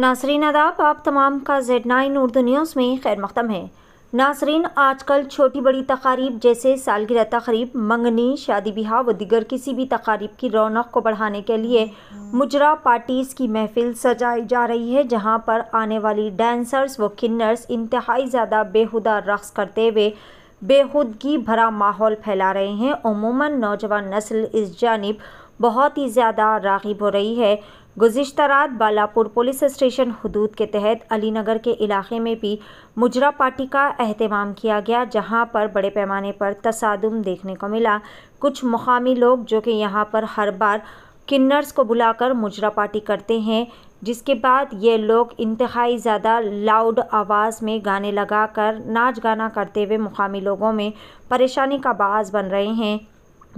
नासरीन आदाब आप तमाम का जेड नाइन उर्दू न्यूज़ में खैर मकदम है नासरीन आजकल छोटी बड़ी तकारीब जैसे सालगिरह तकरीब मंगनी शादी ब्याह व दिगर किसी भी तकारीब की रौनक को बढ़ाने के लिए मुजरा पार्टीज़ की महफिल सजाई जा रही है जहां पर आने वाली डांसर्स व किन्नर्स इंतहाई ज़्यादा बेहुदा रक्स करते हुए बेहुदगी भरा माहौल फैला रहे हैं उमूमा नौजवान नस्ल इस जानब बहुत ही ज़्यादा रागिब हो रही है गुज्त रात बालापुर पुलिस स्टेशन हदूद के तहत अलीनगर के इलाके में भी मुजरा पार्टी का अहतमाम किया गया जहां पर बड़े पैमाने पर तसादम देखने को मिला कुछ मुकामी लोग जो कि यहां पर हर बार किन्नर्स को बुलाकर मुजरा पार्टी करते हैं जिसके बाद ये लोग इंतहाई ज़्यादा लाउड आवाज़ में गाने लगाकर नाच गाना करते हुए मुकामी लोगों में परेशानी का बाज़ बन रहे हैं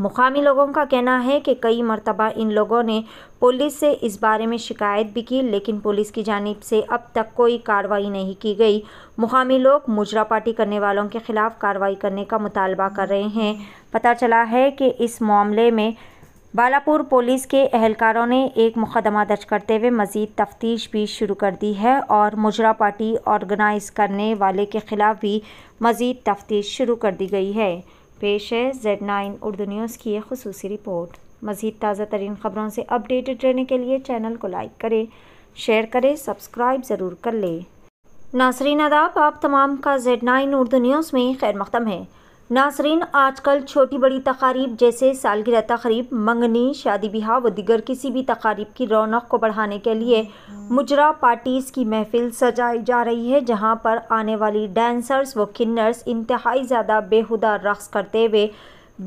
मुकामी लोगों का कहना है कि कई मरतबा इन लोगों ने पुलिस से इस बारे में शिकायत भी की लेकिन पुलिस की जानब से अब तक कोई कार्रवाई नहीं की गई मुकामी लोग मुजरा पार्टी करने वालों के ख़िलाफ़ कार्रवाई करने का मुतालबा कर रहे हैं पता चला है कि इस मामले में बालापुर पुलिस के अहलकारों ने एक मुकदमा दर्ज करते हुए मज़ीद तफ्तीश भी शुरू कर दी है और मुजरा पार्टी ऑर्गेनाइज़ करने वाले के ख़िलाफ़ भी मज़ीद तफ्तीश शुरू कर दी गई है पेश है जेड नाइन उर्दू न्यूज़ की एक खसूस रिपोर्ट मज़ीद ताज़ा तरीन ख़बरों से अपडेटेड रहने के लिए चैनल को लाइक करें शेयर करें सब्सक्राइब ज़रूर कर लें नासरीन अदाब आप तमाम का जेड नाइन उर्दू न्यूज़ में खैर मकदम है नासरीन आजकल छोटी बड़ी तकारीब जैसे सालगिरह तकरीब मंगनी शादी ब्याह व दिगर किसी भी तकारीब की रौनक को बढ़ाने के लिए मुजरा पार्टीज़ की महफिल सजाई जा रही है जहां पर आने वाली डांसर्स व किन्नर्स इंतहाई ज़्यादा बेहुदा रक्स करते हुए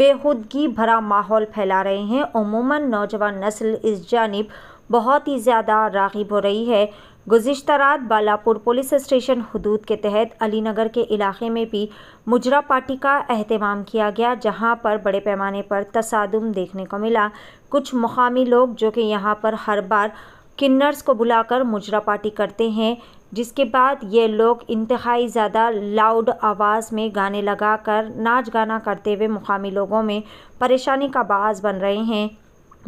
बेहुदगी भरा माहौल फैला रहे हैं उमूमा नौजवान नस्ल इस जानब बहुत ही ज़्यादा रागिब हो रही है गुज्त रात बालापुर पुलिस स्टेशन हदूद के तहत अलीनगर के इलाके में भी मुजरा पार्टी का अहतमाम किया गया जहां पर बड़े पैमाने पर तसादम देखने को मिला कुछ मुकामी लोग जो कि यहां पर हर बार किन्नर्स को बुलाकर मुजरा पार्टी करते हैं जिसके बाद ये लोग इंतहाई ज़्यादा लाउड आवाज़ में गाने लगाकर नाच गाना करते हुए मुकामी लोगों में परेशानी का बाज बन रहे हैं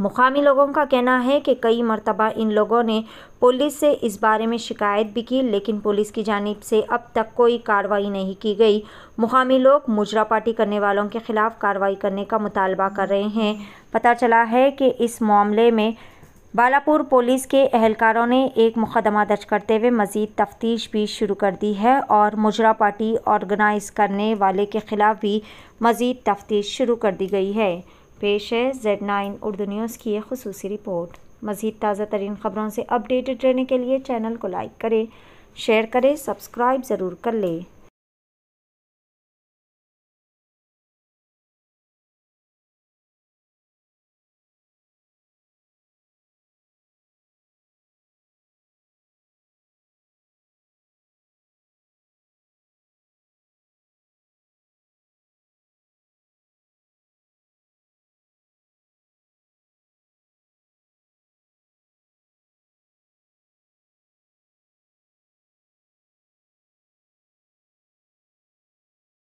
मुकामी लोगों का कहना है कि कई मरतबा इन लोगों ने पुलिस से इस बारे में शिकायत भी की लेकिन पुलिस की जानब से अब तक कोई कार्रवाई नहीं की गई मुकामी लोग मुजरा पार्टी करने वालों के ख़िलाफ़ कार्रवाई करने का मुतालबा कर रहे हैं पता चला है कि इस मामले में बालापुर पुलिस के अहलकारों ने एक मुकदमा दर्ज करते हुए मज़ीद तफ्तीश भी शुरू कर दी है और मुजरा पार्टी ऑर्गेनाइज़ करने वाले के ख़िलाफ़ भी मज़ीद तफ्तीश शुरू कर दी गई है पेश है जेड नाइन उर्दू न्यूज़ की एक खसूस रिपोर्ट मज़ीद ताज़ा तरीन ख़बरों से अपडेटेड रहने के लिए चैनल को लाइक करें शेयर करें सब्सक्राइब ज़रूर कर लें